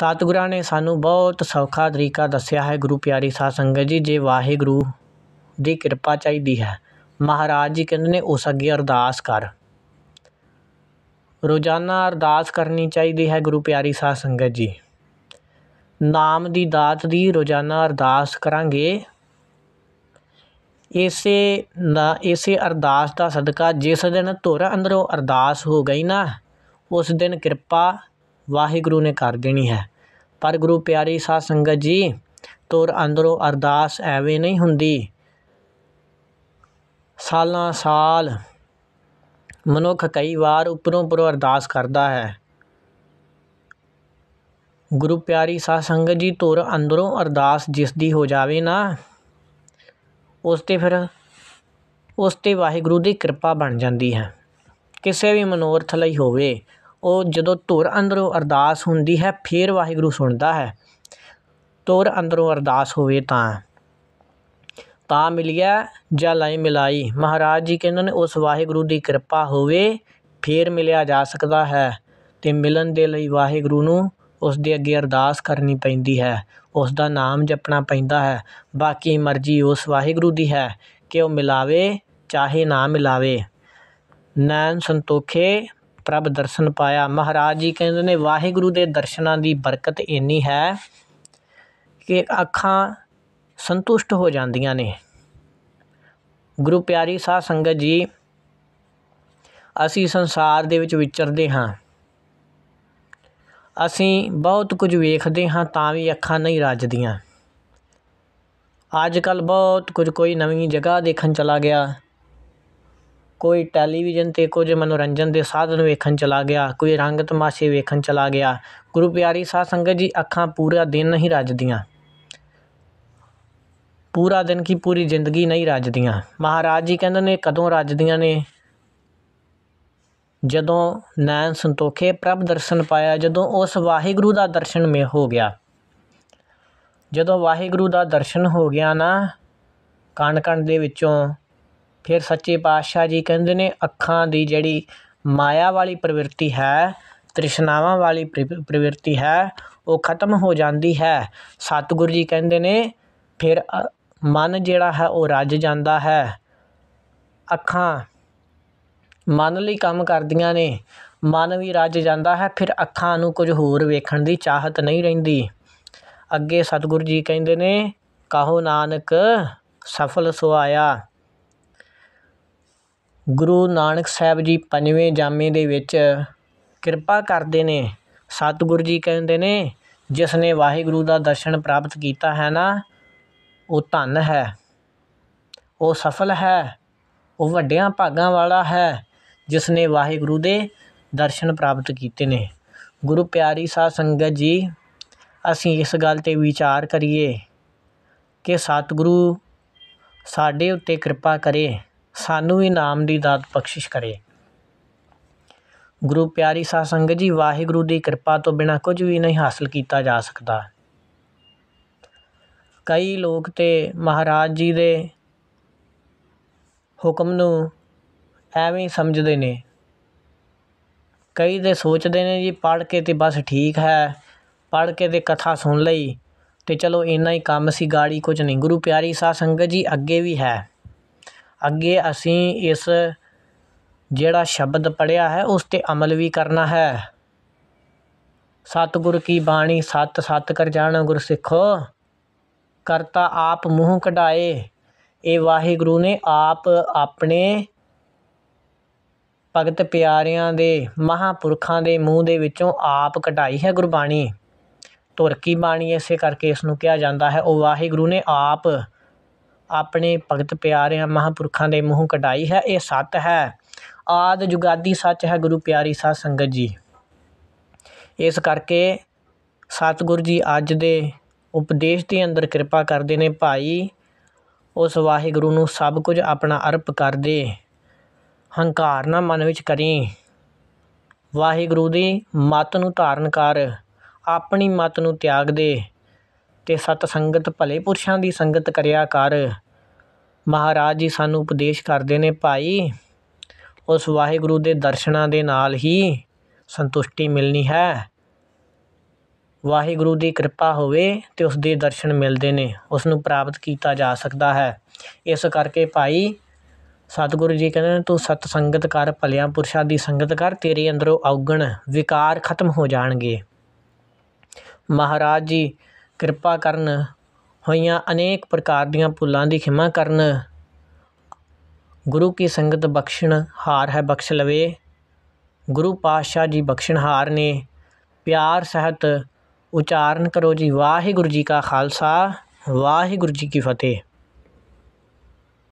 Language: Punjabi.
ਸਤਿਗੁਰਾਂ ਨੇ ਸਾਨੂੰ ਬਹੁਤ ਸੌਖਾ ਤਰੀਕਾ ਦੱਸਿਆ ਹੈ ਗੁਰੂ ਪਿਆਰੀ ਸਾਧ ਸੰਗਤ ਜੀ ਜੇ ਵਾਹਿਗੁਰੂ ਦੀ ਕਿਰਪਾ ਚਾਹੀਦੀ ਹੈ ਮਹਾਰਾਜ ਜੀ ਕਹਿੰਦੇ ਨੇ ਉਸ ਅੱਗੇ ਅਰਦਾਸ ਕਰ ਰੋਜ਼ਾਨਾ ਅਰਦਾਸ ਕਰਨੀ ਚਾਹੀਦੀ ਹੈ ਗੁਰੂ ਪਿਆਰੀ ਸਾਧ ਸੰਗਤ ਜੀ ਨਾਮ ਦੀ ਦਾਤ ਦੀ ਰੋਜ਼ਾਨਾ ਅਰਦਾਸ ਕਰਾਂਗੇ ਇਸੇ ਨਾ ਇਸੇ ਅਰਦਾਸ ਦਾ ਸਦਕਾ ਜਿਸ ਦਿਨ ਧੁਰ ਅੰਦਰੋਂ ਅਰਦਾਸ ਹੋ ਗਈ ਨਾ ਉਸ ਦਿਨ ਕਿਰਪਾ ਵਾਹਿਗੁਰੂ ਨੇ ਕਰ ਦੇਣੀ ਹੈ ਪਰ ਗੁਰੂ ਪਿਆਰੀ ਸਾਧ ਸੰਗਤ ਜੀ ਤੁਰ ਅੰਦਰੋਂ ਅਰਦਾਸ ਐਵੇਂ ਨਹੀਂ ਹੁੰਦੀ ਸਾਲਾਂ ਸਾਲ ਮਨੁੱਖ ਕਈ ਵਾਰ ਉਪਰੋਂ ਪਰ ਅਰਦਾਸ ਕਰਦਾ ਹੈ ਗੁਰੂ ਪਿਆਰੀ ਸਾਧ ਸੰਗਤ ਜੀ ਤੁਰ ਅੰਦਰੋਂ ਅਰਦਾਸ ਜਿਸ ਦੀ ਹੋ ਜਾਵੇ ਨਾ ਉਸ ਤੇ ਫਿਰ ਉਸ ਤੇ ਵਾਹਿਗੁਰੂ ਦੀ ਕਿਰਪਾ ਬਣ ਜਾਂਦੀ ਹੈ ਕਿਸੇ ਵੀ ਮਨੋਰਥ ਲਈ ਹੋਵੇ ਉਹ ਜਦੋਂ ਧੁਰ ਅੰਦਰੋਂ ਅਰਦਾਸ ਹੁੰਦੀ ਹੈ ਫਿਰ ਵਾਹਿਗੁਰੂ ਸੁਣਦਾ ਹੈ ਧੁਰ ਅੰਦਰੋਂ ਅਰਦਾਸ ਹੋਵੇ ਤਾਂ ਤਾਂ ਮਿਲਿਆ ਜਾਂ ਲਾਈ ਮਿਲਾਈ ਮਹਾਰਾਜ ਜੀ ਕਹਿੰਦੇ ਨੇ ਉਸ ਵਾਹਿਗੁਰੂ ਦੀ ਕਿਰਪਾ ਹੋਵੇ ਫਿਰ ਮਿਲਿਆ ਜਾ ਸਕਦਾ ਹੈ ਤੇ ਮਿਲਣ ਦੇ ਲਈ ਵਾਹਿਗੁਰੂ ਨੂੰ ਉਸ ਦੇ ਅੱਗੇ ਅਰਦਾਸ ਕਰਨੀ ਪੈਂਦੀ ਹੈ ਉਸ ਦਾ ਨਾਮ ਜਪਣਾ ਪੈਂਦਾ ਹੈ ਬਾਕੀ ਮਰਜ਼ੀ ਉਸ ਵਾਹਿਗੁਰੂ ਦੀ ਹੈ ਕਿ ਉਹ ਮਿਲਾਵੇ ਚਾਹੇ ਨਾ ਮਿਲਾਵੇ ਨੈਣ ਸੰਤੋਖੇ ਪ੍ਰਭ ਦਰਸ਼ਨ ਪਾਇਆ ਮਹਾਰਾਜ ਜੀ ਕਹਿੰਦੇ ਨੇ ਵਾਹਿਗੁਰੂ ਦੇ ਦਰਸ਼ਨਾਂ ਦੀ ਬਰਕਤ ਇੰਨੀ ਹੈ ਕਿ ਅੱਖਾਂ ਸੰਤੁਸ਼ਟ ਹੋ ਜਾਂਦੀਆਂ ਨੇ ਗੁਰੂ ਪਿਆਰੀ ਸਾਧ ਸੰਗਤ ਜੀ ਅਸੀਂ ਸੰਸਾਰ ਦੇ ਵਿੱਚ ਵਿਚਰਦੇ ਹਾਂ ਅਸੀਂ ਬਹੁਤ ਕੁਝ ਵੇਖਦੇ ਹਾਂ ਤਾਂ ਵੀ ਅੱਖਾਂ ਨਹੀਂ ਰੱਜਦੀਆਂ ਅੱਜ ਕੱਲ ਬਹੁਤ ਕੁਝ ਕੋਈ ਨਵੀਂ ਜਗ੍ਹਾ ਦੇਖਣ ਚਲਾ ਗਿਆ ਕੋਈ ਟੈਲੀਵਿਜ਼ਨ 'ਤੇ ਕੁਝ ਮਨੋਰੰਜਨ ਦੇ ਸਾਧਨ ਵੇਖਣ ਚਲਾ ਗਿਆ ਕੋਈ ਰੰਗ ਤਮਾਸ਼ੇ ਵੇਖਣ ਚਲਾ ਗਿਆ ਗੁਰੂ ਪਿਆਰੀ ਸਾਧ ਸੰਗਤ ਜੀ ਅੱਖਾਂ ਪੂਰਾ ਦਿਨ ਨਹੀਂ ਰੱਜਦੀਆਂ ਪੂਰਾ ਦਿਨ ਕੀ ਪੂਰੀ ਜ਼ਿੰਦਗੀ ਨਹੀਂ ਰੱਜਦੀਆਂ ਮਹਾਰਾਜ ਜੀ ਕਹਿੰਦੇ ਨੇ ਕਦੋਂ ਰੱਜਦੀਆਂ ਨੇ ਜਦੋਂ ਨੈਣ ਸੰਤੋਖੇ ਪ੍ਰਭ ਦਰਸ਼ਨ ਪਾਇਆ ਜਦੋਂ ਉਸ ਵਾਹਿਗੁਰੂ ਦਾ ਦਰਸ਼ਨ ਮੇ ਹੋ ਗਿਆ ਜਦੋਂ ਵਾਹਿਗੁਰੂ ਦਾ ਦਰਸ਼ਨ ਹੋ ਗਿਆ ਨਾ ਕਣ ਕਣ ਦੇ ਵਿੱਚੋਂ ਫਿਰ ਸੱਚੇ ਪਾਤਸ਼ਾਹ ਜੀ ਕਹਿੰਦੇ ਨੇ ਅੱਖਾਂ ਦੀ ਜਿਹੜੀ ਮਾਇਆ ਵਾਲੀ ਪ੍ਰਵਿਰਤੀ ਹੈ ਤ੍ਰਿਸ਼ਨਾਵਾਂ ਵਾਲੀ ਪ੍ਰਵਿਰਤੀ ਹੈ ਉਹ ਖਤਮ ਹੋ ਜਾਂਦੀ ਹੈ ਸਤਿਗੁਰੂ ਜੀ ਕਹਿੰਦੇ ਨੇ ਫਿਰ ਮਨ ਜਿਹੜਾ ਹੈ ਉਹ ਰੱਜ ਜਾਂਦਾ ਹੈ ਅੱਖਾਂ ਮਨ ਲਈ ਕੰਮ ਕਰਦੀਆਂ ਨੇ ਮਨ ਵੀ ਰੱਜ ਜਾਂਦਾ ਹੈ ਫਿਰ ਅੱਖਾਂ ਨੂੰ ਕੁਝ ਹੋਰ ਵੇਖਣ ਦੀ ਚਾਹਤ ਨਹੀਂ ਰਹਿੰਦੀ ਅੱਗੇ ਸਤਿਗੁਰੂ ਜੀ ਕਹਿੰਦੇ ਨੇ ਕਾਹੋ ਨਾਨਕ ਸਫਲ ਸੋ ਆਇਆ ਗੁਰੂ ਨਾਨਕ ਸਾਹਿਬ ਜੀ ਪੰਜਵੇਂ ਜਾਮੇ ਦੇ ਵਿੱਚ ਕਿਰਪਾ ਕਰਦੇ ਨੇ ਸਤਿਗੁਰੂ ਜੀ ਕਹਿੰਦੇ ਨੇ ਜਿਸ ਨੇ ਵਾਹਿਗੁਰੂ ਦਾ ਦਰਸ਼ਨ ਪ੍ਰਾਪਤ ਕੀਤਾ ਹੈ ਨਾ ਉਹ ਧਨ ਹੈ ਉਹ ਸਫਲ ਹੈ ਉਹ ਵੱਡਿਆਂ ਭਾਗਾਂ ਵਾਲਾ ਹੈ ਜਿਸ ਨੇ ਵਾਹਿਗੁਰੂ ਦੇ ਦਰਸ਼ਨ ਪ੍ਰਾਪਤ ਕੀਤੇ ਨੇ ਗੁਰੂ ਪਿਆਰੀ ਸਾਧ ਸੰਗਤ ਜੀ ਅਸੀਂ ਇਸ ਗੱਲ ਤੇ ਵਿਚਾਰ ਕਰੀਏ ਕਿ ਸਤਿਗੁਰੂ ਸਾਡੇ ਉੱਤੇ ਕਿਰਪਾ ਕਰੇ ਸਾਨੂੰ ਨਾਮ ਦੀ ਦਾਤ ਬਖਸ਼ਿਸ਼ ਕਰੇ ਗੁਰੂ ਪਿਆਰੀ ਸਾਧ ਸੰਗਤ ਜੀ ਵਾਹਿਗੁਰੂ ਦੀ ਕਿਰਪਾ ਤੋਂ ਬਿਨਾ ਕੁਝ ਵੀ ਨਹੀਂ ਹਾਸਲ ਕੀਤਾ ਜਾ ਸਕਦਾ ਕਈ ਲੋਕ ਤੇ ਮਹਾਰਾਜ ਜੀ ਦੇ ਹੁਕਮ ਨੂੰ ਐਵੇਂ ਸਮਝਦੇ ਨੇ ਕਈ ਦੇ ਸੋਚਦੇ ਨੇ ਜੀ ਪੜ੍ਹ ਕੇ ਤੇ ਬਸ ਠੀਕ ਹੈ ਪੜ੍ਹ ਕੇ ਤੇ ਕਥਾ ਸੁਣ ਲਈ ਤੇ ਚਲੋ ਇੰਨਾ ਹੀ ਕੰਮ ਸੀ ਗਾੜੀ ਕੁਝ ਨਹੀਂ ਗੁਰੂ ਪਿਆਰੀ ਸਾਧ ਸੰਗਤ ਜੀ ਅੱਗੇ ਵੀ ਹੈ ਅੱਗੇ ਅਸੀਂ ਇਸ ਜਿਹੜਾ ਸ਼ਬਦ ਪੜਿਆ ਹੈ ਉਸ 'ਤੇ ਅਮਲ ਵੀ ਕਰਨਾ ਹੈ ਸਤਗੁਰ ਕੀ ਬਾਣੀ ਸਤ ਸਤ ਕਰ ਜਾਣਾ ਸਿੱਖੋ ਕਰਤਾ ਆਪ ਮੂੰਹ ਕਢਾਏ ਇਹ ਵਾਹਿਗੁਰੂ ਨੇ ਆਪ ਆਪਣੇ ਭਗਤ ਪਿਆਰਿਆਂ ਦੇ ਮਹਾਪੁਰਖਾਂ ਦੇ ਮੂੰਹ ਦੇ ਵਿੱਚੋਂ ਆਪ ਕਢਾਈ ਹੈ ਗੁਰਬਾਣੀ ਤੁਰਕੀ ਬਾਣੀ ਇਸੇ ਕਰਕੇ ਇਸ ਨੂੰ ਕਿਹਾ ਜਾਂਦਾ ਹੈ ਉਹ ਵਾਹਿਗੁਰੂ ਨੇ ਆਪ ਆਪਣੇ ਭਗਤ ਪਿਆਰਿਆਂ ਮਹਾਂਪੁਰਖਾਂ ਦੇ ਮੂੰਹੋਂ ਕਢਾਈ ਹੈ ਇਹ ਸੱਤ ਹੈ ਆਦ ਜੁਗਾਦੀ ਸੱਚ ਹੈ ਗੁਰੂ ਪਿਆਰੀ ਸਾਧ ਸੰਗਤ ਜੀ ਇਸ ਕਰਕੇ ਸਤਿਗੁਰੂ ਜੀ ਅੱਜ ਦੇ ਉਪਦੇਸ਼ ਦੇ ਅੰਦਰ ਕਿਰਪਾ ਕਰਦੇ ਨੇ ਭਾਈ ਉਸ ਵਾਹਿਗੁਰੂ ਨੂੰ ਸਭ ਕੁਝ ਆਪਣਾ ਅਰਪ ਕਰ ਦੇ ਹੰਕਾਰ ਨਾ ਮਨ ਵਿੱਚ ਕਰੀ ਵਾਹਿਗੁਰੂ ਦੀ ਮਤ ਨੂੰ ਧਾਰਨ ਕਰ ਆਪਣੀ ਮਤ ਨੂੰ ਤਿਆਗ ਦੇ ਤੇ ਸਤ ਸੰਗਤ ਭਲੇ ਪੁਰਸ਼ਾਂ ਦੀ ਸੰਗਤ ਕਰਿਆ ਕਰ ਮਹਾਰਾਜ ਜੀ ਸਾਨੂੰ ਉਪਦੇਸ਼ ਕਰਦੇ ਨੇ ਭਾਈ ਉਸ ਵਾਹਿਗੁਰੂ ਦੇ ਦਰਸ਼ਨਾਂ ਦੇ ਨਾਲ ਹੀ ਸੰਤੁਸ਼ਟੀ ਮਿਲਣੀ ਹੈ ਵਾਹਿਗੁਰੂ ਦੀ ਕਿਰਪਾ ਹੋਵੇ ਤੇ ਉਸ ਦੇ ਦਰਸ਼ਨ ਮਿਲਦੇ ਨੇ ਉਸ ਨੂੰ ਪ੍ਰਾਪਤ ਕੀਤਾ ਜਾ ਸਕਦਾ ਹੈ ਇਸ ਕਰਕੇ ਭਾਈ ਸਤਿਗੁਰੂ ਜੀ ਕਹਿੰਦੇ ਨੇ ਤੂੰ ਸਤ ਸੰਗਤ ਕਰ ਭਲਿਆਂ ਪੁਰਸ਼ਾਂ ਦੀ ਸੰਗਤ ਕਰ ਤੇਰੇ ਅੰਦਰੋਂ ਔਗਣ ਵਿਕਾਰ ਖਤਮ ਹੋ ਜਾਣਗੇ ਮਹਾਰਾਜ ਜੀ ਕਿਰਪਾ ਕਰਨ ਹੋਈਆਂ ਅਨੇਕ ਪ੍ਰਕਾਰ ਦੀਆਂ ਭੁੱਲਾਂ ਦੀ ਖਿਮਾ ਕਰਨ ਗੁਰੂ ਕੀ ਸੰਗਤ ਬਖਸ਼ਣ ਹਾਰ ਹੈ ਬਖਸ਼ ਲਵੇ ਗੁਰੂ ਪਾਤਸ਼ਾਹ ਜੀ ਬਖਸ਼ਣ ਹਾਰ ਨੇ ਪਿਆਰ ਸਹਿਤ ਉਚਾਰਨ ਕਰੋ ਜੀ ਵਾਹਿਗੁਰੂ ਜੀ ਕਾ ਖਾਲਸਾ ਵਾਹਿਗੁਰੂ ਜੀ ਕੀ ਫਤਿਹ